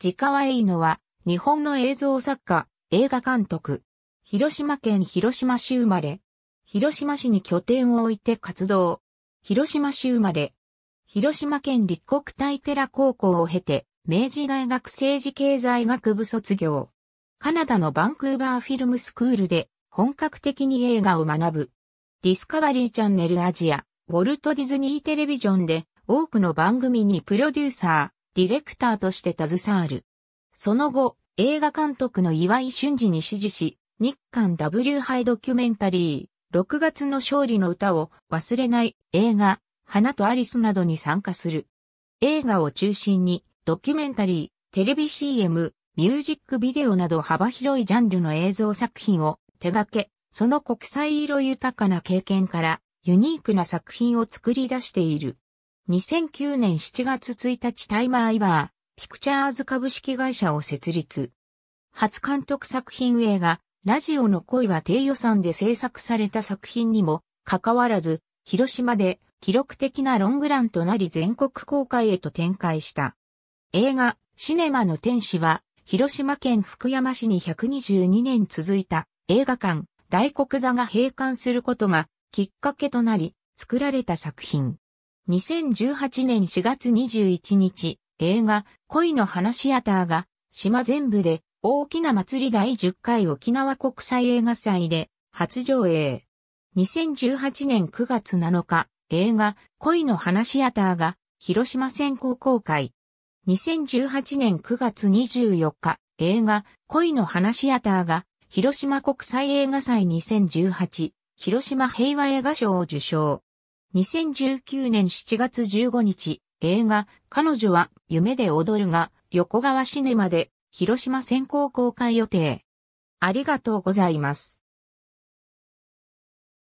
地川栄野は、日本の映像作家、映画監督。広島県広島市生まれ。広島市に拠点を置いて活動。広島市生まれ。広島県立国体寺高校を経て、明治大学政治経済学部卒業。カナダのバンクーバーフィルムスクールで本格的に映画を学ぶ。ディスカバリーチャンネルアジア、ウォルト・ディズニーテレビジョンで多くの番組にプロデューサー、ディレクターとして携わる。その後、映画監督の岩井俊二に指示し、日韓 W 杯ドキュメンタリー、6月の勝利の歌を忘れない映画、花とアリスなどに参加する。映画を中心に、ドキュメンタリー、テレビ CM、ミュージックビデオなど幅広いジャンルの映像作品を手掛け、その国際色豊かな経験からユニークな作品を作り出している。2009年7月1日タイマーイバー、ピクチャーズ株式会社を設立。初監督作品映画、ラジオの恋は低予算で制作された作品にも、かかわらず、広島で記録的なロングランとなり全国公開へと展開した。映画、シネマの天使は、広島県福山市に122年続いた映画館、大黒座が閉館することがきっかけとなり、作られた作品。2018年4月21日、映画、恋の花シアターが、島全部で、大きな祭り第10回沖縄国際映画祭で、初上映。2018年9月7日、映画、恋の花シアターが、広島先行公開。2018年9月24日、映画、恋の花シアターが、広島国際映画祭2018、広島平和映画賞を受賞。2019年7月15日、映画、彼女は夢で踊るが、横川シネマで、広島先行公開予定。ありがとうございます。